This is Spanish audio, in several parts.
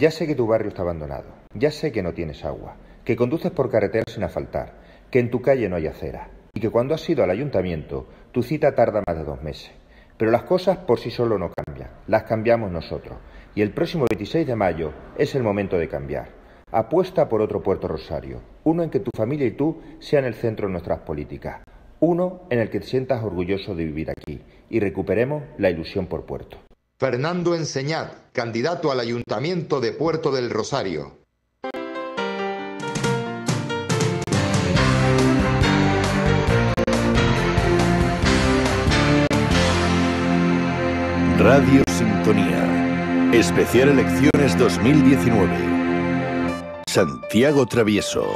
Ya sé que tu barrio está abandonado, ya sé que no tienes agua, que conduces por carretera sin asfaltar, que en tu calle no hay acera, y que cuando has ido al ayuntamiento tu cita tarda más de dos meses. Pero las cosas por sí solo no cambian, las cambiamos nosotros, y el próximo 26 de mayo es el momento de cambiar. Apuesta por otro Puerto Rosario, uno en que tu familia y tú sean el centro de nuestras políticas, uno en el que te sientas orgulloso de vivir aquí y recuperemos la ilusión por Puerto. Fernando Enseñat, candidato al Ayuntamiento de Puerto del Rosario. Radio Sintonía. Especial Elecciones 2019. Santiago Travieso.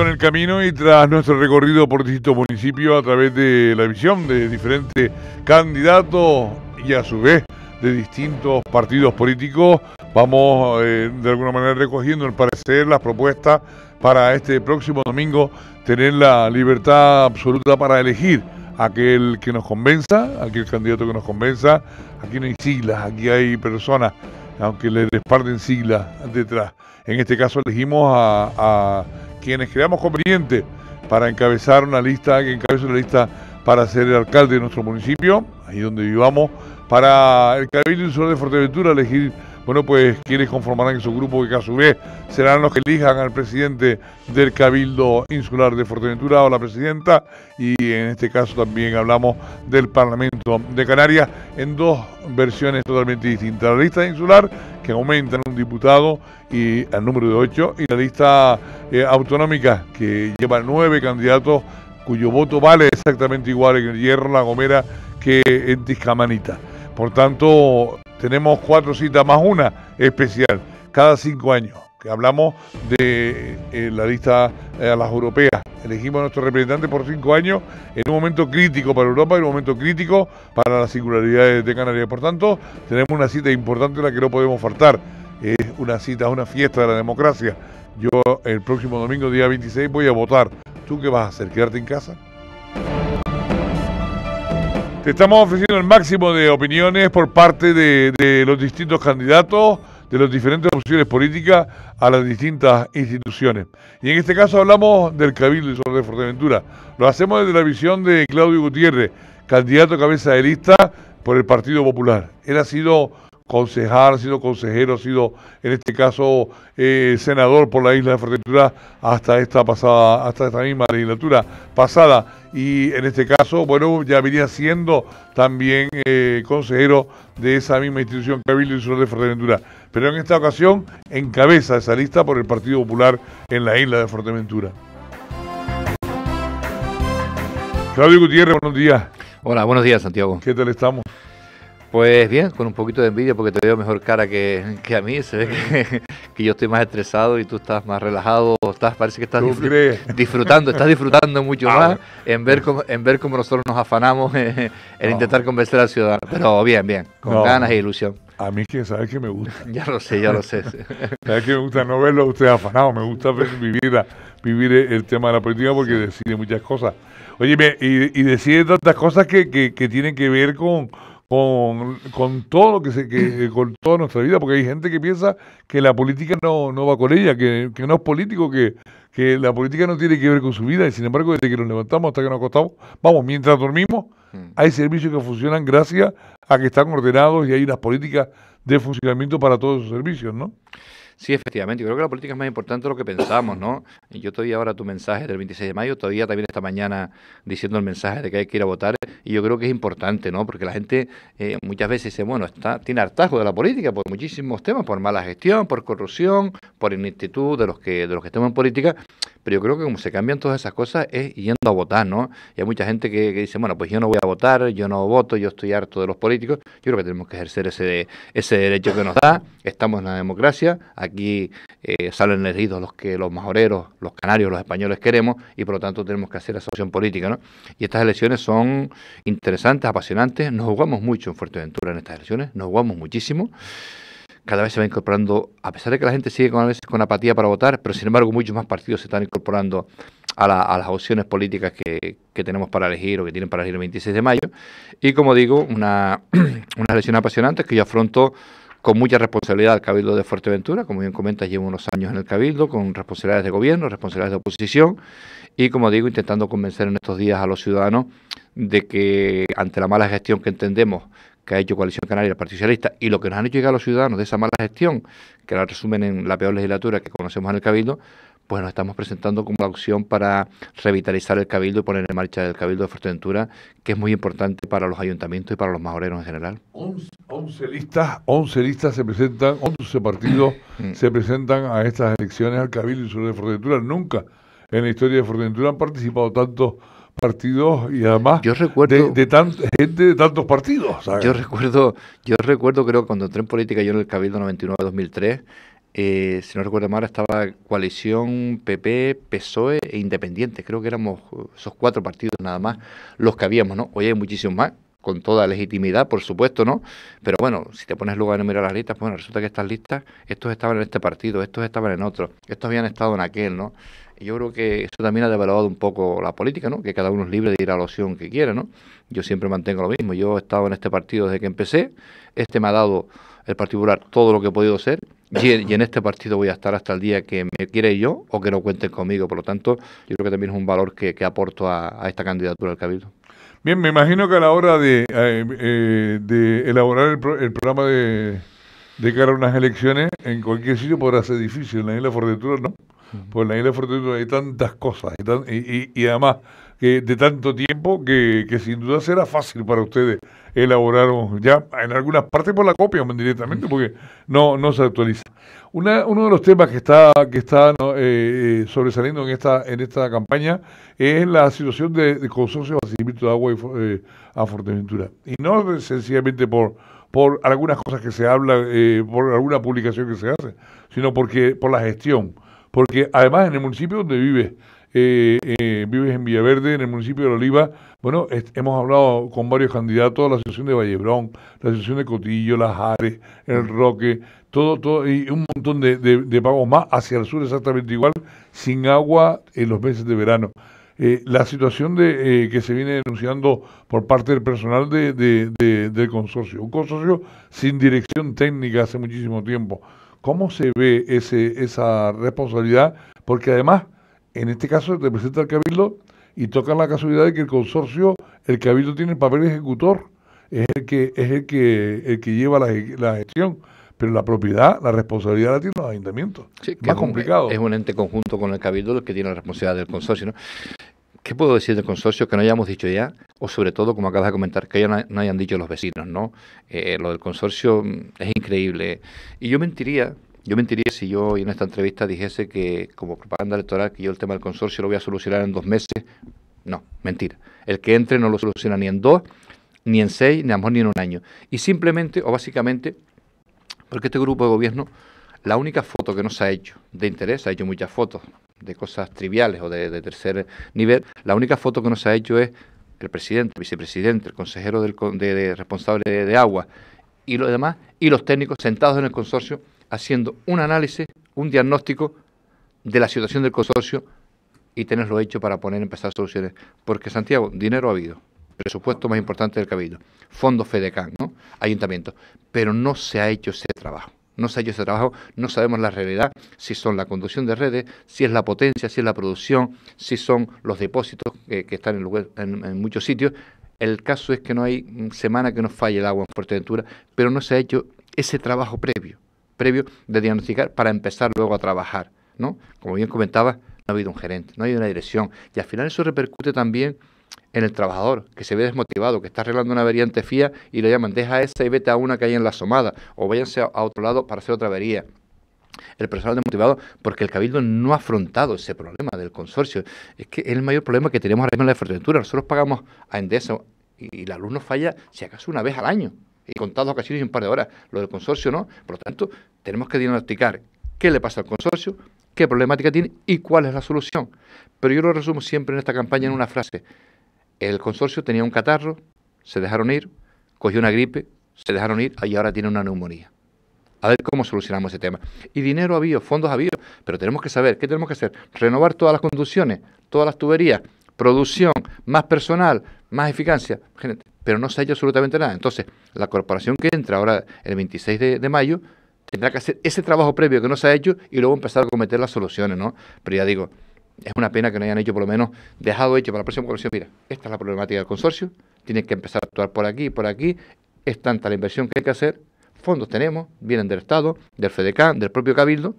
en el camino y tras nuestro recorrido por distintos municipios a través de la visión de diferentes candidatos y a su vez de distintos partidos políticos, vamos eh, de alguna manera recogiendo el parecer, las propuestas para este próximo domingo tener la libertad absoluta para elegir aquel que nos convenza, aquel candidato que nos convenza. Aquí no hay siglas, aquí hay personas, aunque le desparden siglas detrás. En este caso elegimos a quienes creamos conveniente para encabezar una lista, que encabece una lista para ser el alcalde de nuestro municipio, ahí donde vivamos, para el Cabildo Insular de Fuerteventura elegir bueno, pues quienes conformarán su grupo, que a su vez serán los que elijan al presidente del Cabildo Insular de Fuerteventura o la presidenta, y en este caso también hablamos del Parlamento de Canarias en dos versiones totalmente distintas. La lista insular, que aumenta en un diputado y al número de ocho, y la lista eh, autonómica, que lleva nueve candidatos cuyo voto vale exactamente igual en el Hierro, La Gomera que en Tiscamanita. Por tanto, tenemos cuatro citas más una especial, cada cinco años, que hablamos de eh, la lista eh, a las europeas. Elegimos a nuestro representante por cinco años en un momento crítico para Europa y un momento crítico para las singularidades de Canarias. Por tanto, tenemos una cita importante la que no podemos faltar. Es una cita, es una fiesta de la democracia. Yo el próximo domingo, día 26, voy a votar. ¿Tú qué vas a hacer? ¿Quedarte en casa? Te estamos ofreciendo el máximo de opiniones por parte de, los distintos candidatos, de las diferentes opciones políticas a las distintas instituciones. Y en este caso hablamos del Cabildo y de Fuerteventura. Lo hacemos desde la visión de Claudio Gutiérrez, candidato a cabeza de lista por el Partido Popular. Él ha sido concejal, ha sido consejero, ha sido en este caso eh, senador por la isla de Fuerteventura hasta esta pasada, hasta esta misma legislatura pasada. Y en este caso, bueno, ya venía siendo también eh, consejero de esa misma institución, Cabildo Insular de Fuerteventura. Pero en esta ocasión encabeza esa lista por el Partido Popular en la isla de Fuerteventura. Claudio Gutiérrez, buenos días. Hola, buenos días, Santiago. ¿Qué tal estamos? Pues bien, con un poquito de envidia porque te veo mejor cara que, a mí. Se ve que, yo estoy más estresado y tú estás más relajado. Estás, parece que estás disfrutando, estás disfrutando mucho ah, más en ver, cómo, en ver cómo nosotros nos afanamos en intentar convencer al ciudadano. Pero bien, bien, con ganas e ilusión. A mí que sabes que me gusta. ya lo sé, ya lo sé. sabes que me gusta no verlo usted afanado, me gusta ver, vivir, vivir el tema de la política porque decide muchas cosas. Oye, y, y decide tantas cosas que, que tienen que ver con con, con todo lo que se que, eh, con toda nuestra vida, porque hay gente que piensa que la política no, va con ella, que, no es político, que, que la política no tiene que ver con su vida, y sin embargo, desde que nos levantamos hasta que nos acostamos, vamos, mientras dormimos, mm. hay servicios que funcionan gracias a que están ordenados y hay unas políticas de funcionamiento para todos esos servicios, ¿no? Sí, efectivamente. Yo creo que la política es más importante de lo que pensamos, ¿no? Yo te ahora tu mensaje del 26 de mayo, todavía también esta mañana diciendo el mensaje de que hay que ir a votar. Y yo creo que es importante, ¿no? Porque la gente eh, muchas veces dice, bueno, está, tiene hartazgo de la política por muchísimos temas, por mala gestión, por corrupción, por instituto de los que, de los que estamos en política pero yo creo que como se cambian todas esas cosas es yendo a votar, ¿no? Y hay mucha gente que, dice, bueno, pues yo no voy a votar, yo no voto, yo estoy harto de los políticos, yo creo que tenemos que ejercer ese, ese derecho que nos da, estamos en la democracia, aquí eh, salen elegidos los que los majoreros, los canarios, los españoles queremos y por lo tanto tenemos que hacer esa opción política, ¿no? Y estas elecciones son interesantes, apasionantes, nos jugamos mucho en Fuerteventura en estas elecciones, nos jugamos muchísimo cada vez se va incorporando, a pesar de que la gente sigue con, apatía para votar, pero sin embargo muchos más partidos se están incorporando a, las opciones políticas que, tenemos para elegir o que tienen para elegir el 26 de mayo. Y como digo, una, elección apasionante que yo afronto con mucha responsabilidad al Cabildo de Fuerteventura, como bien comentas, llevo unos años en el Cabildo, con responsabilidades de gobierno, responsabilidades de oposición, y como digo, intentando convencer en estos días a los ciudadanos de que ante la mala gestión que entendemos que ha hecho Coalición Canaria el Partido Socialista y lo que nos han hecho llegar los ciudadanos de esa mala gestión, que la resumen en la peor legislatura que conocemos en el Cabildo, pues nos estamos presentando como la opción para revitalizar el Cabildo y poner en marcha el Cabildo de Fuerteventura, que es muy importante para los ayuntamientos y para los majoreros en general. 11 listas, 11 listas se presentan, 11 partidos mm. se presentan a estas elecciones al Cabildo y sobre de Fuerteventura. Nunca en la historia de Fuerteventura han participado tantos partidos y además yo recuerdo, de, gente de tantos partidos. Yo recuerdo, yo recuerdo creo cuando entré en política yo en el Cabildo 99-2003, eh, si no recuerdo mal, estaba coalición PP, PSOE e Independiente Creo que éramos esos cuatro partidos nada más los que habíamos, ¿no? Hoy hay muchísimos más, con toda legitimidad, por supuesto, ¿no? Pero bueno, si te pones luego a enumerar las listas, pues bueno, resulta que estas listas, estos estaban en este partido, estos estaban en otro, estos habían estado en aquel, ¿no? yo creo que eso también ha devaluado un poco la política, ¿no? Que cada uno es libre de ir a la opción que quiera, ¿no? Yo siempre mantengo lo mismo. Yo he estado en este partido desde que empecé. Este me ha dado el particular todo lo que he podido ser. Y en, este partido voy a estar hasta el día que me quiera yo o que no cuenten conmigo. Por lo tanto, yo creo que también es un valor que, aporto a, esta candidatura del Cabildo. Bien, me imagino que a la hora de, eh, eh, elaborar el, programa de, cara a unas elecciones, en cualquier sitio podrá ser difícil, en la isla no. Porque en la isla de Fuerteventura hay tantas cosas y, además que de tanto tiempo que, sin duda será fácil para ustedes elaborar ya en algunas partes por la copia directamente porque no, no se actualiza. Una, uno de los temas que está, que está eh, eh, sobresaliendo en esta, en esta campaña es la situación de, consorcio de asistimiento de agua eh, a Fuerteventura. Y no sencillamente por, por algunas cosas que se habla, por alguna publicación que se hace, sino porque por la gestión porque además en el municipio donde vives, eh, eh, vives en Villaverde, en el municipio de Oliva, bueno, hemos hablado con varios candidatos, la asociación de Vallebrón, la asociación de Cotillo, Las Ares, El mm. Roque, todo, todo, y un montón de, de, pagos más hacia el sur exactamente igual, sin agua en los meses de verano. Eh, la situación de, que se viene denunciando por parte del personal de, de, del consorcio, un consorcio sin dirección técnica hace muchísimo tiempo. ¿Cómo se ve ese, esa responsabilidad? Porque además, en este caso, representa el Cabildo y toca la casualidad de que el consorcio, el Cabildo tiene el papel ejecutor, es el que, es el que, el que lleva la, gestión pero la propiedad, la responsabilidad la tienen los ayuntamientos. Más complicado. es un ente conjunto con el Cabildo el que tiene la responsabilidad del consorcio. ¿no? ¿Qué puedo decir del consorcio que no hayamos dicho ya? O sobre todo, como acabas de comentar, que ya no, hayan dicho los vecinos, ¿no? Eh, lo del consorcio mm, es increíble. Y yo mentiría, yo mentiría si yo en esta entrevista dijese que como propaganda electoral que yo el tema del consorcio lo voy a solucionar en dos meses. No, mentira. El que entre no lo soluciona ni en dos, ni en seis, ni a lo mejor ni en un año. Y simplemente o básicamente, porque este grupo de gobierno, la única foto que nos ha hecho de interés, ha hecho muchas fotos, de cosas triviales o de, tercer nivel. La única foto que nos ha hecho es el presidente, el vicepresidente, el consejero del, de, responsable de, agua y los demás, y los técnicos sentados en el consorcio haciendo un análisis, un diagnóstico de la situación del consorcio y tenerlo hecho para poner empezar soluciones. Porque Santiago, dinero ha habido, presupuesto más importante del cabildo, fondos FEDECAN, ¿no? ayuntamiento, pero no se ha hecho ese trabajo no se ha hecho ese trabajo, no sabemos la realidad, si son la conducción de redes, si es la potencia, si es la producción, si son los depósitos que, están en, en, muchos sitios. El caso es que no hay mm, semana que no falle el agua en Fuerteventura, pero no se ha hecho ese trabajo previo, previo de diagnosticar para empezar luego a trabajar. ¿no? Como bien comentaba, no ha habido un gerente, no ha habido una dirección. Y al final eso repercute también en el trabajador, que se ve desmotivado, que está arreglando una avería ante FIA y le llaman, deja esa y vete a una que hay en la somada, o váyanse a otro lado para hacer otra avería. El personal desmotivado, porque el Cabildo no ha afrontado ese problema del consorcio. Es que es el mayor problema que tenemos ahora mismo en la infraestructura. Nosotros pagamos a Endesa y la luz nos falla si acaso una vez al año, y contado ocasiones y un par de horas. Lo del consorcio no. Por lo tanto, tenemos que diagnosticar qué le pasa al consorcio, qué problemática tiene y cuál es la solución. Pero yo lo resumo siempre en esta campaña en una frase el consorcio tenía un catarro, se dejaron ir, cogió una gripe, se dejaron ir y ahora tiene una neumonía. A ver cómo solucionamos ese tema. Y dinero había, fondos había, pero tenemos que saber, ¿qué tenemos que hacer? Renovar todas las conducciones, todas las tuberías, producción, más personal, más eficacia, pero no se ha hecho absolutamente nada. Entonces, la corporación que entra ahora el 26 de, de mayo tendrá que hacer ese trabajo previo que no se ha hecho y luego empezar a cometer las soluciones, ¿no? Pero ya digo, es una pena que no hayan hecho, por lo menos, dejado hecho para la próxima colección. Mira, esta es la problemática del consorcio, tienen que empezar a actuar por aquí, por aquí, es tanta la inversión que hay que hacer, fondos tenemos, vienen del Estado, del FEDECAN, del propio Cabildo,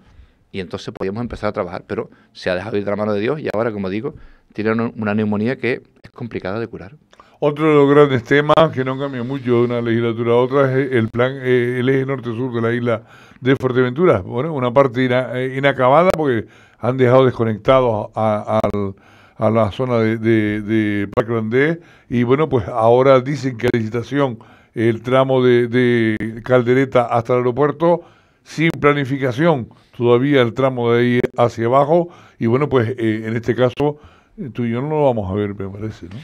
y entonces podíamos empezar a trabajar, pero se ha dejado ir de la mano de Dios y ahora, como digo, tienen una neumonía que es complicada de curar. Otro de los grandes temas que no cambia mucho de una legislatura a otra es el plan, eh, el eje norte-sur de la isla de Fuerteventura. Bueno, una parte eh, inacabada porque han dejado desconectados a, la zona de, de, de y bueno, pues ahora dicen que la licitación, el tramo de, Caldereta hasta el aeropuerto, sin planificación, todavía el tramo de ahí hacia abajo, y bueno, pues eh, en este caso, tú y yo no lo vamos a ver, me parece, ¿no?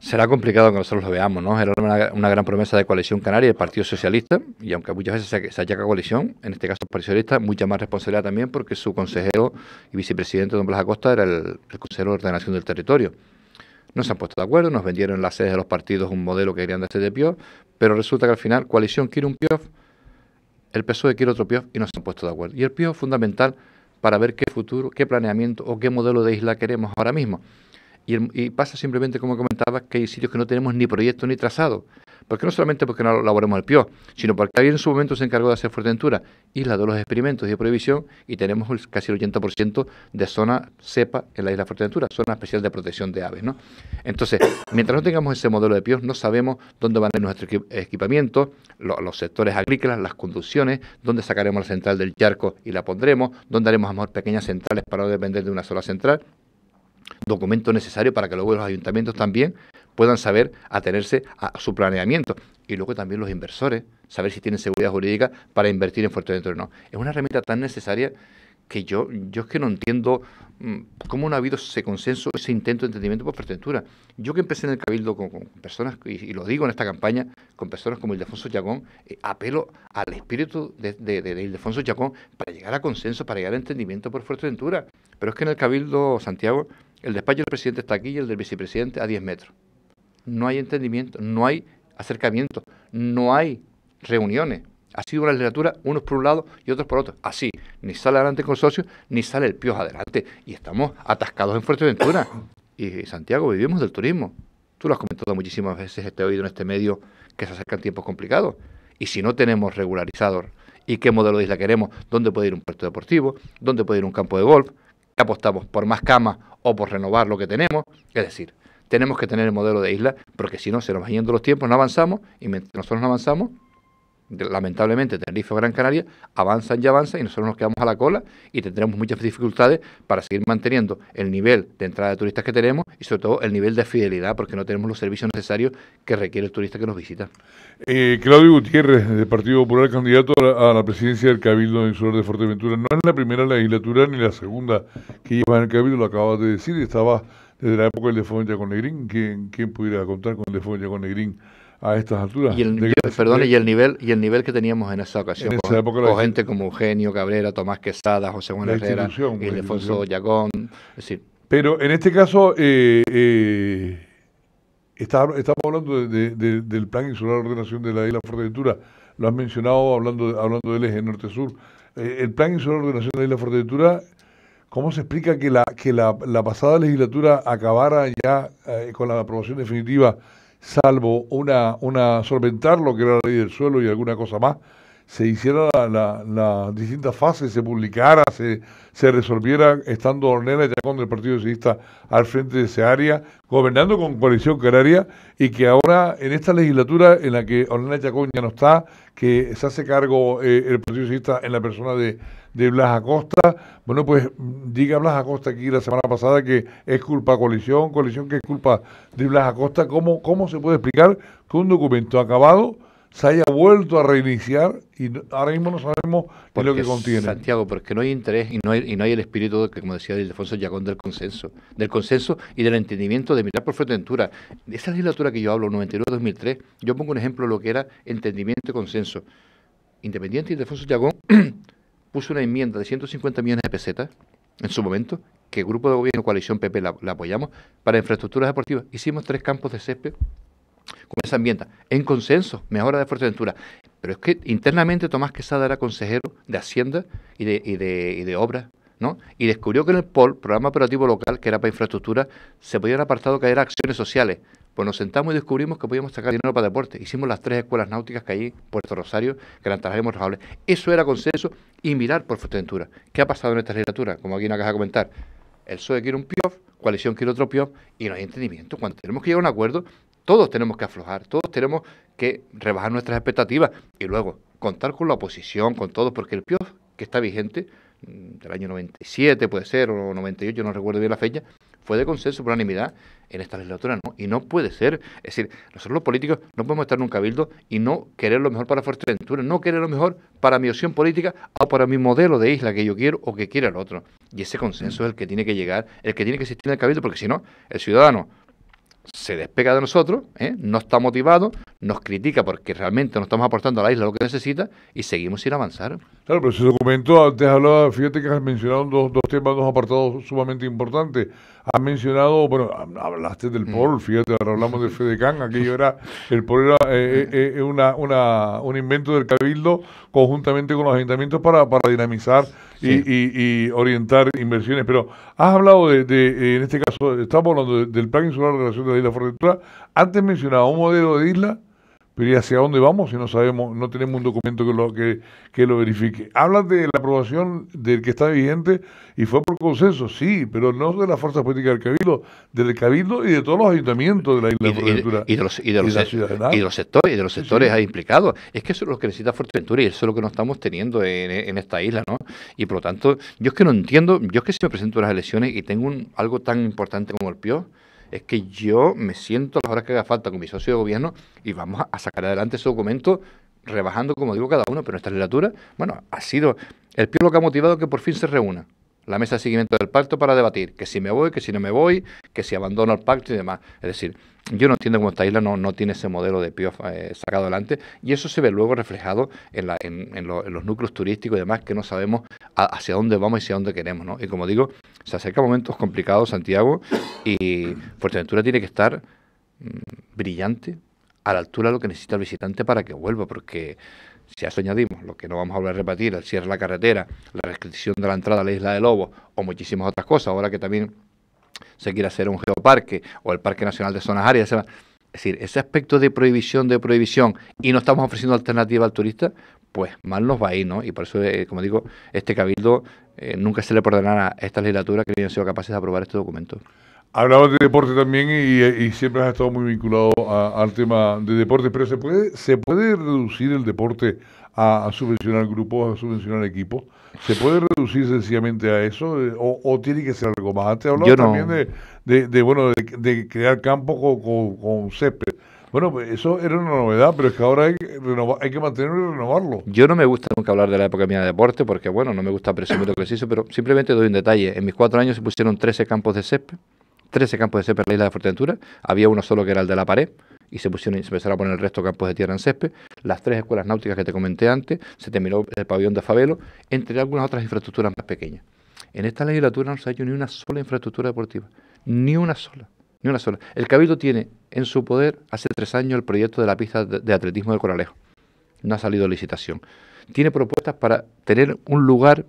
Será complicado que nosotros lo veamos, ¿no? Era una, gran promesa de Coalición Canaria y el Partido Socialista, y aunque muchas veces se, se achaca Coalición, en este caso Partido Socialista, mucha más responsabilidad también porque su consejero y vicepresidente, don Blas Acosta, era el, consejero de ordenación del territorio. No se han puesto de acuerdo, nos vendieron en las sedes de los partidos un modelo que querían de de PIOF, pero resulta que al final Coalición quiere un PIOF, el PSOE quiere otro PIOF y no se han puesto de acuerdo. Y el PIOF es fundamental para ver qué futuro, qué planeamiento o qué modelo de isla queremos ahora mismo. Y, pasa simplemente, como comentaba... que hay sitios que no tenemos ni proyecto ni trazado. Porque no solamente porque no elaboremos el PIO, sino porque alguien en su momento se encargó de hacer Fuerteventura, isla de los experimentos y de prohibición, y tenemos casi el 80% de zona cepa en la isla de Fuerteventura, zona especial de protección de aves. ¿no? Entonces, mientras no tengamos ese modelo de PIO... no sabemos dónde van a ir nuestro equipamiento, los sectores agrícolas, las conducciones, dónde sacaremos la central del charco y la pondremos, dónde haremos a pequeñas centrales para no depender de una sola central documento necesario para que luego los ayuntamientos también puedan saber atenerse a su planeamiento. Y luego también los inversores, saber si tienen seguridad jurídica para invertir en Fuerteventura o no. Es una herramienta tan necesaria que yo, yo es que no entiendo mm, cómo no ha habido ese consenso, ese intento de entendimiento por Fuerteventura. Yo que empecé en el Cabildo con, personas, y, lo digo en esta campaña, con personas como Ildefonso Chacón, eh, apelo al espíritu de, Ildefonso Chacón para llegar a consenso, para llegar a entendimiento por Fuerteventura. Pero es que en el Cabildo, Santiago, el despacho del presidente está aquí y el del vicepresidente a 10 metros. No hay entendimiento, no hay acercamiento, no hay reuniones. Ha sido una legislatura, unos por un lado y otros por otro. Así, ni sale adelante el consorcio, ni sale el pios adelante. Y estamos atascados en Fuerteventura. Y Santiago, vivimos del turismo. Tú lo has comentado muchísimas veces, este oído en este medio, que se acercan tiempos complicados. Y si no tenemos regularizador y qué modelo de isla queremos, dónde puede ir un puerto deportivo, dónde puede ir un campo de golf, ¿Qué apostamos por más camas o por renovar lo que tenemos. Es decir, tenemos que tener el modelo de isla, porque si no, se nos van yendo los tiempos, no avanzamos, y mientras nosotros no avanzamos, lamentablemente Tenerife o Gran Canaria avanzan y avanzan y nosotros nos quedamos a la cola y tendremos muchas dificultades para seguir manteniendo el nivel de entrada de turistas que tenemos y sobre todo el nivel de fidelidad porque no tenemos los servicios necesarios que requiere el turista que nos visita. Eh, Claudio Gutiérrez, del Partido Popular, candidato a la presidencia del Cabildo Insular de Fuerteventura. No es la primera legislatura ni la segunda que lleva en el Cabildo, lo acabas de decir, estaba desde la época del de con Negrín. ¿Quién, pudiera contar con el de con Negrín? a estas alturas. Y el, y el nivel y el nivel que teníamos en esa ocasión. con, gente como Eugenio Cabrera, Tomás Quesada, José Juan Herrera, Ildefonso Yacón. Es Pero en este caso, eh, eh, estamos hablando del Plan Insular de Ordenación de la Isla Fuerteventura. Lo has mencionado hablando, hablando del eje norte-sur. Eh, el Plan Insular de Ordenación de la Isla Fuerteventura ¿Cómo se explica que la, que la, pasada legislatura acabara ya con la aprobación definitiva salvo una, una solventar lo que era la ley del suelo y alguna cosa más, se hiciera las la, la distintas fases, se publicara, se, se resolviera estando Ornella Chacón del Partido Socialista al frente de esa área, gobernando con coalición canaria y que ahora en esta legislatura en la que Ornella Chacón ya no está, que se hace cargo eh, el Partido Socialista en la persona de, de Blas Acosta, bueno pues diga Blas Acosta aquí la semana pasada que es culpa coalición, coalición que es culpa de Blas Acosta, ¿cómo, cómo se puede explicar que un documento acabado se haya vuelto a reiniciar y ahora mismo no sabemos qué lo que contiene. Santiago, porque no hay interés y no hay, y no hay el espíritu, que, como decía Ildefonso Yacón, del consenso, del consenso y del entendimiento de mirar por Fuerteventura. De esa legislatura que yo hablo, 99-2003, yo pongo un ejemplo de lo que era entendimiento y consenso. Independiente Ildefonso Yagón puso una enmienda de 150 millones de pesetas en su momento, que el Grupo de Gobierno Coalición PP la, la apoyamos, para infraestructuras deportivas. Hicimos tres campos de césped con esa ambienta, en consenso, mejora de Fuerteventura. Pero es que internamente Tomás Quesada era consejero de Hacienda y de, Obras, ¿no? Y descubrió que en el POL, Programa Operativo Local, que era para infraestructura, se podía haber apartado que acciones sociales. Pues nos sentamos y descubrimos que podíamos sacar dinero para deporte. Hicimos las tres escuelas náuticas que hay en Puerto Rosario, que las trajimos rajables. Eso era consenso y mirar por Fuerteventura. ¿Qué ha pasado en esta legislatura? Como aquí no acaba de comentar. El PSOE quiere un PIOF, coalición quiere otro PIOF y no hay entendimiento. Cuando tenemos que llegar a un acuerdo, todos tenemos que aflojar, todos tenemos que rebajar nuestras expectativas y luego contar con la oposición, con todos, porque el PIOF que está vigente, mm, del año 97 puede ser, o 98, no recuerdo bien la fecha, fue de consenso por unanimidad en esta legislatura, ¿no? Y no puede ser, es decir, nosotros los políticos no podemos estar en un cabildo y no querer lo mejor para Fuerteventura, no querer lo mejor para mi opción política o para mi modelo de isla que yo quiero o que quiera el otro. Y ese consenso es el que tiene que llegar, el que tiene que existir en el cabildo, porque si no, el ciudadano se despega de nosotros, ¿eh? no está motivado, nos critica porque realmente no estamos aportando a la isla lo que necesita y seguimos sin avanzar. Claro, pero ese documento, antes hablaba, fíjate que has mencionado dos, dos temas, dos apartados sumamente importantes. Has mencionado, bueno, hablaste del mm. POL, fíjate, ahora hablamos de Fedecán, aquello era, el POL era eh, eh, eh, un invento del Cabildo conjuntamente con los ayuntamientos para, dinamizar y, orientar inversiones. Pero has hablado de, en este caso, estamos hablando del Plan Insular de Relación de la Isla Fortentura, antes mencionaba un modelo de isla pero hacia dónde vamos si no sabemos, no tenemos un documento que lo, que, que lo verifique? Hablan de la aprobación del que está vigente y fue por consenso, sí, pero no de las fuerzas políticas del Cabildo, del Cabildo y de todos los ayuntamientos de la isla y, de Fuerteventura. Y, de los, y, de y e- de los sectores, y de los sectores implicados. Es que eso es lo que necesita Fuerteventura y eso es lo que no estamos teniendo en, esta isla, ¿no? Y por lo tanto, yo es que no entiendo, yo es que si me presento a las elecciones y tengo un, algo tan importante como el PIO, es que yo me siento las horas que haga falta con mi socio de gobierno y vamos a sacar adelante ese documento rebajando, como digo, cada uno, pero esta legislatura, bueno, ha sido el pilar lo que ha motivado que por fin se reúna la mesa de seguimiento del pacto para debatir que si me voy, que si no me voy, que si abandono el pacto y demás. Es decir, yo no entiendo cómo esta isla no, no tiene ese modelo de PIO eh, sacado adelante y eso se ve luego reflejado en, los núcleos turísticos y demás que no sabemos hacia dónde vamos y hacia dónde queremos. ¿no? Y como digo, se acercan momentos complicados, Santiago, y Fuerteventura tiene que estar mm, brillante, a la altura de lo que necesita el visitante para que vuelva, porque si a eso añadimos lo que no vamos a volver a repetir, el cierre de la carretera, la restricción de la entrada a la isla de Lobos o muchísimas otras cosas, ahora que también se quiere hacer un geoparque o el Parque Nacional de Zonas Áreas, es decir, ese aspecto de prohibición, de prohibición, y no estamos ofreciendo alternativa al turista, pues mal nos va a ir, ¿no? Y por eso, eh, como digo, este cabildo eh, nunca se le perdonará a esta legislatura que no hayan sido capaces de aprobar este documento. Hablabas de deporte también y, siempre has estado muy vinculado al tema de deporte, pero ¿se puede, ¿se puede reducir el deporte a, subvencionar grupos, a subvencionar equipos? ¿Se puede reducir sencillamente a eso eh, o, tiene que ser algo más? Antes hablabas también de, bueno, de, crear campos con, con, césped. Bueno, eso era una novedad, pero es que ahora hay que, hay que mantenerlo y renovarlo. Yo no me gusta nunca hablar de la época mía de deporte, porque bueno, no me gusta presumir lo que se hizo, pero simplemente doy un detalle. En mis cuatro años se pusieron 13 campos de césped, 13 campos de césped en la isla de Fuerteventura, había uno solo que era el de la pared, y se, pusieron, se empezaron a poner el resto campos de tierra en césped, las tres escuelas náuticas que te comenté antes, se terminó el pabellón de Fabelo, entre algunas otras infraestructuras más pequeñas. En esta legislatura no se ha hecho ni una sola infraestructura deportiva, ni una sola, ni una sola. El Cabildo tiene en su poder hace tres años el proyecto de la pista de, atletismo del Coralejo, no ha salido licitación. Tiene propuestas para tener un lugar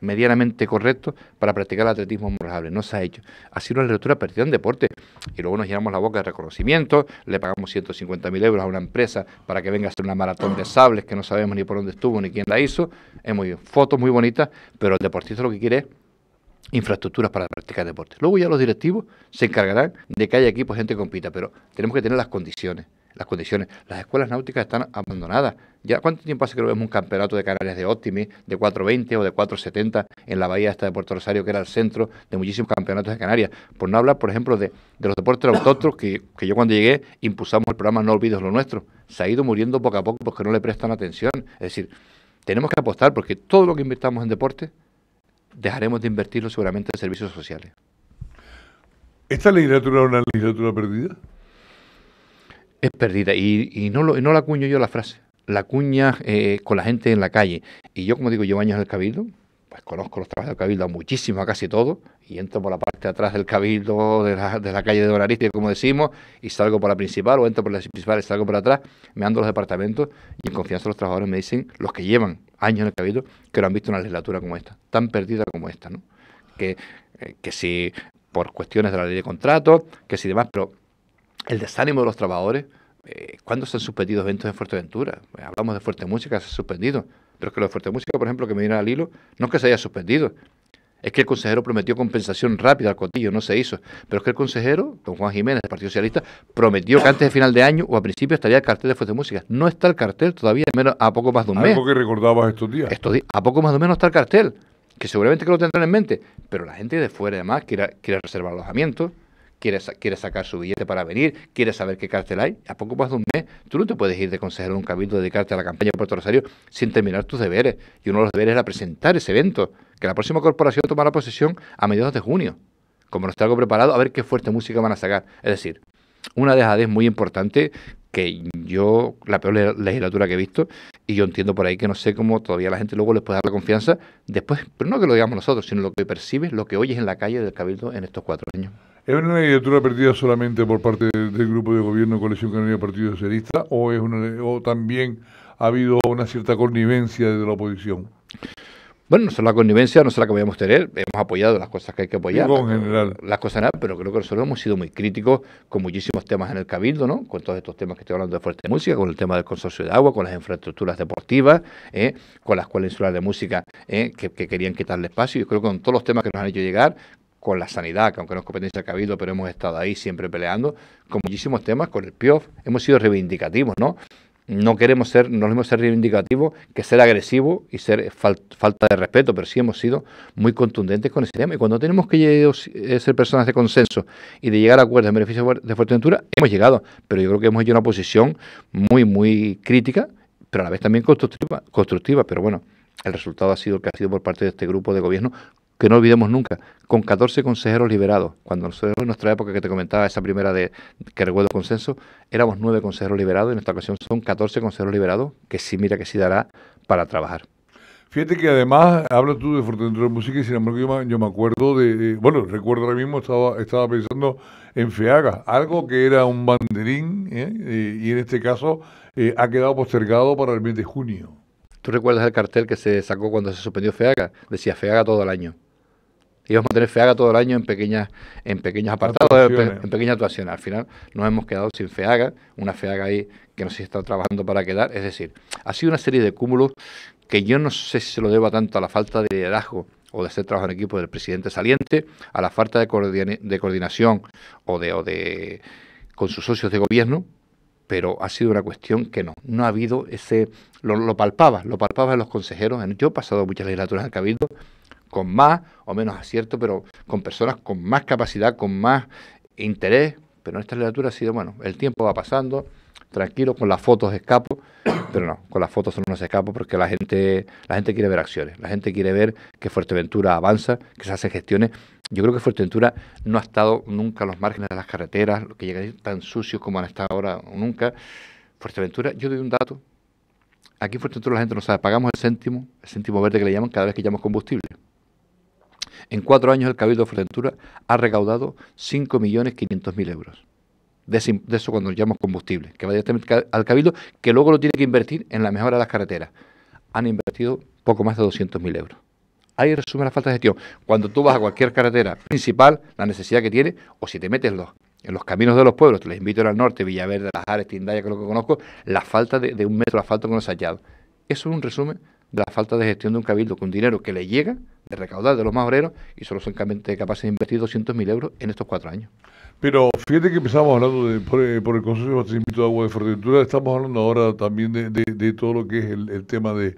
medianamente correcto para practicar el atletismo sables. No se ha hecho. Ha sido una lectura perdida en deporte. Y luego nos llenamos la boca de reconocimiento, le pagamos 150.000 euros a una empresa para que venga a hacer una maratón de sables que no sabemos ni por dónde estuvo ni quién la hizo. Es muy bien. Fotos muy bonitas, pero el deportista lo que quiere es infraestructuras para practicar deporte. Luego ya los directivos se encargarán de que haya equipos, gente que compita, pero tenemos que tener las condiciones las condiciones. Las escuelas náuticas están abandonadas. ¿Ya cuánto tiempo hace que no vemos un campeonato de Canarias de Optimi, de 4.20 o de 4.70 en la bahía hasta de Puerto Rosario, que era el centro de muchísimos campeonatos de Canarias? Por no hablar, por ejemplo, de, los deportes autóctonos, que, que, yo cuando llegué impulsamos el programa No Olvides lo Nuestro. Se ha ido muriendo poco a poco porque no le prestan atención. Es decir, tenemos que apostar porque todo lo que invirtamos en deporte dejaremos de invertirlo seguramente en servicios sociales. ¿Esta literatura es una literatura perdida? es perdida. Y, y no, no la acuño yo la frase, la cuña eh, con la gente en la calle. Y yo, como digo, llevo años en el Cabildo, pues conozco los trabajos del Cabildo muchísimo, a casi todo, y entro por la parte de atrás del Cabildo, de la, de la calle de Donariz, como decimos, y salgo por la principal, o entro por la principal y salgo por atrás, me ando a los departamentos, y en confianza los trabajadores me dicen, los que llevan años en el Cabildo, que no han visto una legislatura como esta, tan perdida como esta, ¿no? Que, eh, que si por cuestiones de la ley de contratos, que si demás, pero el desánimo de los trabajadores. Eh, ¿Cuándo se han suspendido eventos en Fuerteventura? Eh, hablamos de Fuerte Música, se ha suspendido. Pero es que lo de Fuerte Música, por ejemplo, que me viene al hilo, no es que se haya suspendido. Es que el consejero prometió compensación rápida al cotillo, no se hizo. Pero es que el consejero, don Juan Jiménez, del Partido Socialista, prometió que antes de final de año o a principio estaría el cartel de Fuerte Música. No está el cartel todavía, menos a poco más de un mes. Algo que recordabas estos días. a poco más de un mes no está el cartel, que seguramente que lo tendrán en mente. Pero la gente de fuera, además, quiere reservar alojamiento, quiere, sacar su billete para venir, quiere saber qué cárcel hay. A poco más de un mes, tú no te puedes ir de consejero de un cabildo, dedicarte a la campaña de Puerto Rosario sin terminar tus deberes. Y uno de los deberes era presentar ese evento, que la próxima corporación tomará posesión a mediados de junio. Como no está algo preparado, a ver qué fuerte música van a sacar. Es decir, una dejadez muy importante que yo, la peor legislatura que he visto, y yo entiendo por ahí que no sé cómo todavía la gente luego les puede dar la confianza, después, pero no que lo digamos nosotros, sino lo que percibes, lo que oyes en la calle del Cabildo en estos cuatro años. ¿Es una candidatura perdida solamente por parte del grupo de gobierno Coalición Canaria Partido Socialista o, es o también ha habido una cierta connivencia desde la oposición? Bueno, no es la connivencia no es la que podíamos tener, hemos apoyado las cosas que hay que apoyar. En general. Las cosas nada, pero creo que nosotros hemos sido muy críticos con muchísimos temas en el Cabildo, ¿no? Con todos estos temas que estoy hablando de Fuerte Música, con el tema del consorcio de agua, con las infraestructuras deportivas, ¿eh? con la Escuela Insular de Música, ¿eh? que, que, querían quitarle espacio. y creo que con todos los temas que nos han hecho llegar, con la sanidad, que aunque no es competencia habido... pero hemos estado ahí siempre peleando, con muchísimos temas, con el PIOF, hemos sido reivindicativos, ¿no? No queremos ser, no hemos ser reivindicativos que ser agresivo y ser falta de respeto, pero sí hemos sido muy contundentes con ese tema. Y cuando tenemos que eh, ser personas de consenso y de llegar a acuerdos en beneficio de Fuerteventura, hemos llegado. Pero yo creo que hemos hecho una posición muy, muy crítica, pero a la vez también constructiva, constructiva pero bueno el resultado ha sido el que ha sido por parte de este grupo de gobierno que no olvidemos nunca, con 14 consejeros liberados. Cuando nosotros en nuestra época que te comentaba, esa primera de que recuerdo consenso, éramos nueve consejeros liberados, y en esta ocasión son 14 consejeros liberados, que sí, mira que sí dará para trabajar. Fíjate que además, hablas tú de Fortaleza de Música y sin embargo yo me, acuerdo de, bueno, recuerdo ahora mismo, estaba, estaba pensando en Feaga, algo que era un banderín ¿eh? y en este caso eh, ha quedado postergado para el mes de junio. ¿Tú recuerdas el cartel que se sacó cuando se suspendió Feaga? Decía Feaga todo el año y vamos a tener FEAGA todo el año en pequeñas, en pequeños apartados, en, pequeña pequeñas actuaciones. Al final nos hemos quedado sin FEAGA, una FEAGA ahí que no se está trabajando para quedar. Es decir, ha sido una serie de cúmulos que yo no sé si se lo deba tanto a la falta de liderazgo o de hacer trabajo en equipo del presidente saliente, a la falta de, coordinación o de, o con sus socios de gobierno, pero ha sido una cuestión que no, no ha habido ese, lo, palpaba, lo palpaba en los consejeros, yo he pasado muchas legislaturas al Cabildo con más o menos acierto, pero con personas con más capacidad, con más interés. Pero en esta literatura ha sido, bueno, el tiempo va pasando, tranquilo, con las fotos escapo, pero no, con las fotos solo no se escapo porque la gente, la gente quiere ver acciones, la gente quiere ver que Fuerteventura avanza, que se hace gestiones. Yo creo que Fuerteventura no ha estado nunca a los márgenes de las carreteras, lo que llega tan sucios como han estado ahora o nunca. Fuerteventura, yo doy un dato, aquí en Fuerteventura la gente no sabe, pagamos el céntimo, el céntimo verde que le llaman cada vez que llamamos combustible. En cuatro años el Cabildo de Fuerteventura ha recaudado 5.500.000 euros. De, de, eso cuando llamamos combustible, que va directamente al Cabildo, que luego lo tiene que invertir en la mejora de las carreteras. Han invertido poco más de 200.000 euros. Ahí resume la falta de gestión. Cuando tú vas a cualquier carretera principal, la necesidad que tiene, o si te metes los, en los caminos de los pueblos, te les invito al norte, Villaverde, Las Ares, Tindaya, que es lo que conozco, la falta de, un metro de asfalto que no hallado. Eso es un resumen de la falta de gestión de un cabildo, con dinero que le llega de recaudar de los más obreros y solo son capaces de invertir 200.000 euros en estos cuatro años. Pero fíjate que empezamos hablando eh, por, el Consejo de Abastecimiento de Agua de Fuerteventura, estamos hablando ahora también de, de, todo lo que es el, tema de,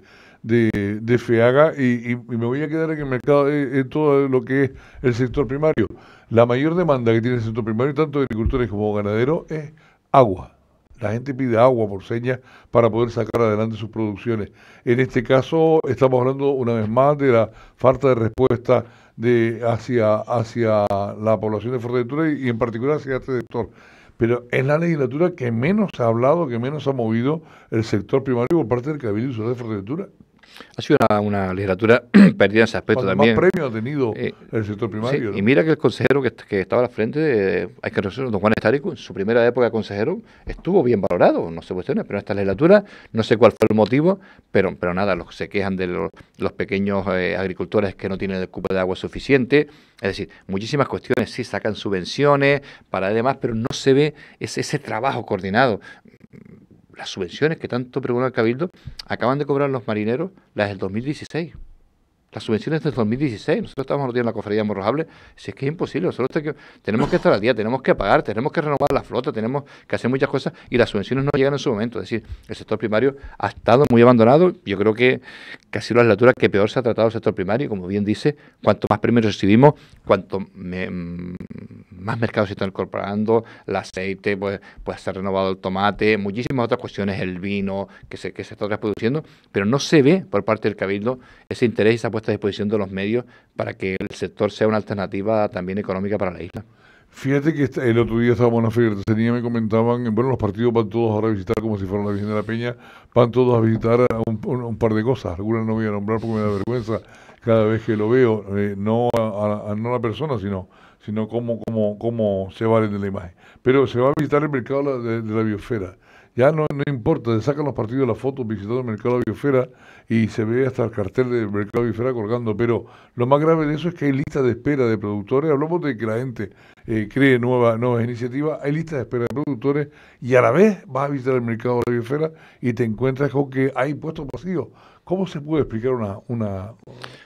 FEAGA y, me voy a quedar en el mercado eh, en todo lo que es el sector primario. La mayor demanda que tiene el sector primario, tanto de agricultores como ganaderos, es agua. La gente pide agua por señas para poder sacar adelante sus producciones. En este caso estamos hablando una vez más de la falta de respuesta de hacia, hacia la población de Fuerteventura y, en particular hacia este sector pero es la legislatura que menos ha hablado, que menos ha movido el sector primario por parte del Cabildo de Fuerteventura. Ha sido una, legislatura perdida en ese aspecto también. Más premio ha tenido eh, el sector primario. Y mira que el consejero que, que estaba al frente, hay que reconocerlo, don Juan Estarico en su primera época de consejero, estuvo bien valorado, no se cuestiona, pero en esta legislatura, no sé cuál fue el motivo, pero, pero nada, los que se quejan de los, pequeños eh, agricultores que no tienen el cupo de agua suficiente. Es decir, muchísimas cuestiones, sí sacan subvenciones para demás, pero no se ve ese, ese trabajo coordinado las subvenciones que tanto pregunta el Cabildo acaban de cobrar los marineros las del 2016 las subvenciones del 2016. Nosotros estamos en la cofradía de Si es que es imposible, nosotros tenemos que estar al día, tenemos que pagar, tenemos que renovar la flota, tenemos que hacer muchas cosas y las subvenciones no llegan en su momento. Es decir, el sector primario ha estado muy abandonado. Yo creo que, casi la legislatura que peor se ha tratado el sector primario. Como bien dice, cuanto más premios recibimos, cuanto mm, más mercados se están incorporando, el aceite, pues, pues se ha renovado el tomate, muchísimas otras cuestiones, el vino que se, que se está reproduciendo, pero no se ve por parte del Cabildo ese interés y esa puesta disposición de los medios para que el sector sea una alternativa también económica para la isla. Fíjate que el otro día estábamos en la me comentaban, bueno, los partidos van todos ahora a visitar, como si fuera la Virgen de la Peña, van todos a visitar un, par de cosas, algunas no voy a nombrar porque me da vergüenza cada vez que lo veo, eh, no a, no la persona, sino sino cómo, cómo, cómo se valen de la imagen. Pero se va a visitar el mercado de la biosfera, ya no, no importa, se sacan los partidos de la foto visitando el mercado de la biosfera y se ve hasta el cartel del mercado de la biosfera colgando, pero lo más grave de eso es que hay lista de espera de productores, hablamos de que la gente eh, cree nueva, nuevas iniciativas, hay lista de espera de productores y a la vez vas a visitar el mercado de la biosfera y te encuentras con que hay puestos vacíos. ¿Cómo se puede explicar una,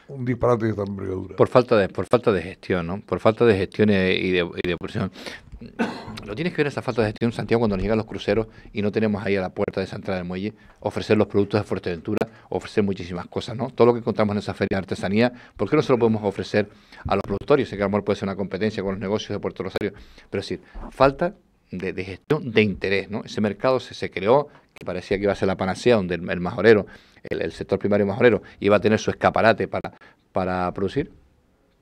un disparate de esta envergadura? Por falta de, por falta de gestión, ¿no? Por falta de gestión y de, y lo tienes que ver esa falta de gestión, Santiago, cuando nos llegan los cruceros y no tenemos ahí a la puerta de esa entrada del muelle ofrecer los productos de Fuerteventura, ofrecer muchísimas cosas, ¿no? Todo lo que encontramos en esa feria de artesanía, ¿por qué no se lo podemos ofrecer a los productores? sé que a lo mejor puede ser una competencia con los negocios de Puerto Rosario, pero es decir, falta de, gestión de interés, ¿no? Ese mercado se, creó, que parecía que iba a ser la panacea, donde el, majorero, el, sector primario majorero, iba a tener su escaparate para, para producir,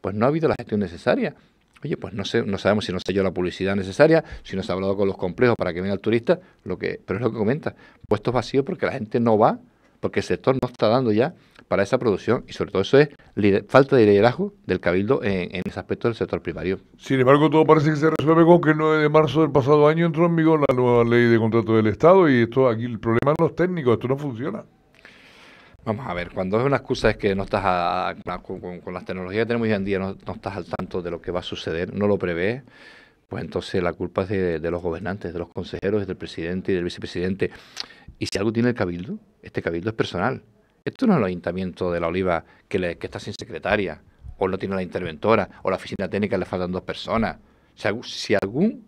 pues no ha habido la gestión necesaria. Oye, pues no, no sabemos si no se hecho la publicidad necesaria, si no se ha hablado con los complejos para que venga el turista, lo que, pero es lo que comenta, puestos vacíos porque la gente no va, porque el sector no está dando ya para esa producción y sobre todo eso es falta de liderazgo del cabildo en, en, ese aspecto del sector primario. Sin embargo, todo parece que se resuelve con que el 9 de marzo del pasado año entró en vigor la nueva ley de contrato del Estado y esto aquí el problema es los técnicos, esto no funciona. Vamos a ver, cuando es una excusa es que no estás con, las tecnologías que tenemos hoy en día, no, estás al tanto de lo que va a suceder, no lo prevé, pues entonces la culpa es de, los gobernantes, de los consejeros, del presidente y del vicepresidente. Y si algo tiene el cabildo, este cabildo es personal. Esto no es el ayuntamiento de La Oliva que, le, que está sin secretaria, o no tiene la interventora, o la oficina técnica le faltan dos personas. si, algún,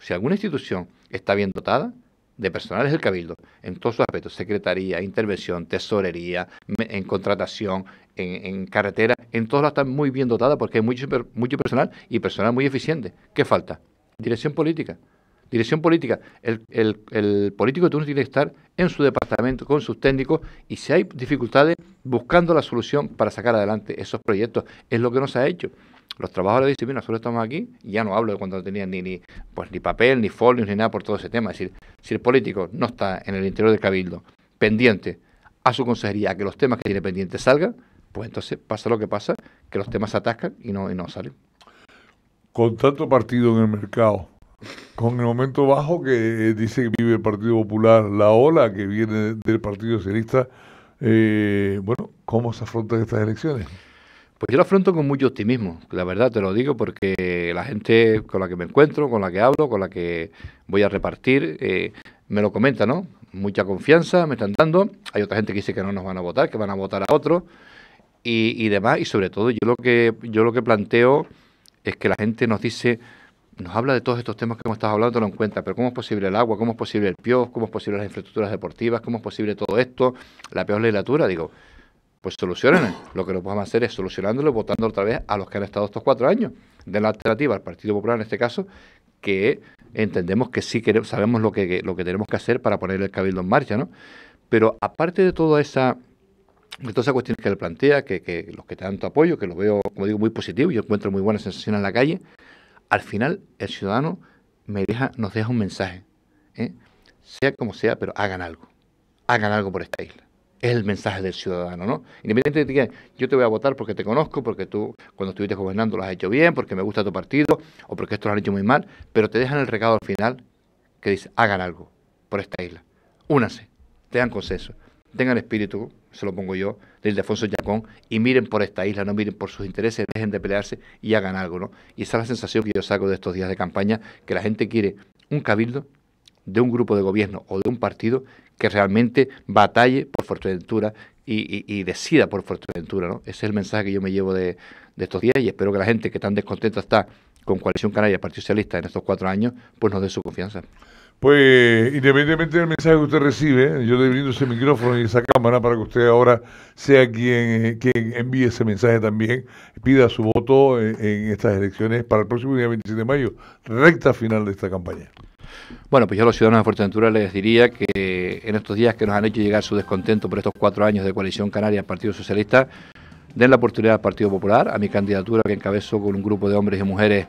si alguna institución está bien dotada, de personales del cabildo, en todos sus aspectos, secretaría, intervención, tesorería, en contratación, en, carretera, en todos lo están muy bien dotada porque hay mucho, mucho personal y personal muy eficiente. ¿Qué falta? Dirección política. Dirección política. El, político de turno tiene que estar en su departamento, con sus técnicos, y si hay dificultades, buscando la solución para sacar adelante esos proyectos. Es lo que nos ha hecho. Los trabajadores de disciplina, nosotros estamos aquí, y ya no hablo de cuando no tenían ni, ni, pues, ni papel, ni folios, ni nada por todo ese tema. Es decir, si el político no está en el interior del cabildo, pendiente a su consejería, a que los temas que tiene pendiente salgan, pues entonces pasa lo que pasa, que los temas se atascan y no, y no salen. Con tanto partido en el mercado, con el momento bajo que eh, dice que vive el Partido Popular, la ola que viene del Partido Socialista, eh, bueno, ¿cómo se afrontan estas elecciones? Pues yo lo afronto con mucho optimismo, la verdad te lo digo, porque la gente con la que me encuentro, con la que hablo, con la que voy a repartir, eh, me lo comenta, ¿no? Mucha confianza me están dando. Hay otra gente que dice que no nos van a votar, que van a votar a otro y, demás. Y sobre todo, yo lo que yo lo que planteo es que la gente nos dice, nos habla de todos estos temas que hemos estado hablando, lo en cuenta, pero ¿cómo es posible el agua? ¿Cómo es posible el PIOS? ¿Cómo es posible las infraestructuras deportivas? ¿Cómo es posible todo esto? La peor legislatura, digo, pues solucionen. Lo que lo podemos hacer es solucionándolo votando otra vez a los que han estado estos cuatro años. De la alternativa al Partido Popular en este caso, que entendemos que sí queremos, sabemos lo que, lo que tenemos que hacer para poner el cabildo en marcha, ¿no? Pero aparte de toda esa de todas esas cuestiones que él plantea, que, los que te dan tu apoyo, que lo veo, como digo, muy positivo, yo encuentro muy buena sensación en la calle, al final el ciudadano me deja, nos deja un mensaje. ¿eh? Sea como sea, pero hagan algo. Hagan algo por esta isla es el mensaje del ciudadano, ¿no? Independientemente de que yo te voy a votar porque te conozco, porque tú cuando estuviste gobernando lo has hecho bien, porque me gusta tu partido o porque esto lo han hecho muy mal, pero te dejan el recado al final que dice, hagan algo por esta isla, únanse, tengan consenso, tengan espíritu, se lo pongo yo, de Ildefonso Yacón, y miren por esta isla, no miren por sus intereses, dejen de pelearse y hagan algo, ¿no? Y esa es la sensación que yo saco de estos días de campaña, que la gente quiere un cabildo de un grupo de gobierno o de un partido que realmente batalle por Fuerteventura y, decida por Fuerteventura. ¿no? Ese es el mensaje que yo me llevo de, estos días y espero que la gente que tan descontenta está con Coalición Canaria, Partido Socialista en estos cuatro años, pues nos dé su confianza. Pues independientemente del mensaje que usted recibe, yo le brindo ese micrófono y esa cámara para que usted ahora sea quien, eh, envíe ese mensaje también, pida su voto en estas elecciones para el próximo día 27 de mayo, recta final de esta campaña. Bueno, pues yo a los ciudadanos de Fuerteventura les diría que en estos días que nos han hecho llegar su descontento por estos cuatro años de coalición canaria Partido Socialista, den la oportunidad al Partido Popular, a mi candidatura que encabezó con un grupo de hombres y mujeres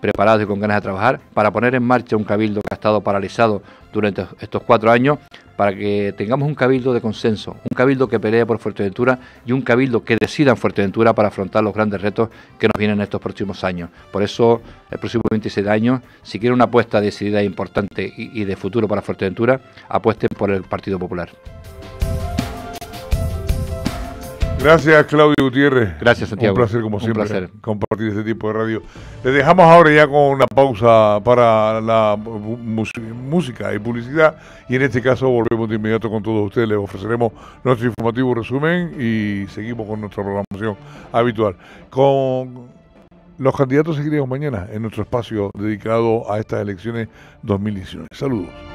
preparados y con ganas de trabajar para poner en marcha un cabildo que ha estado paralizado durante estos cuatro años, para que tengamos un cabildo de consenso, un cabildo que pelee por Fuerteventura y un cabildo que decida en Fuerteventura para afrontar los grandes retos que nos vienen en estos próximos años. Por eso, el próximo próximos años, año, si quieren una apuesta decidida e importante y de futuro para Fuerteventura, apuesten por el Partido Popular. Gracias, Claudio Gutiérrez. Gracias, Santiago. Un placer, como siempre, compartir este tipo de radio. Les dejamos ahora ya con una pausa para la música y publicidad. Y en este caso volvemos de inmediato con todos ustedes. Les ofreceremos nuestro informativo resumen y seguimos con nuestra programación habitual. Con los candidatos seguiremos mañana en nuestro espacio dedicado a estas elecciones 2019. Saludos.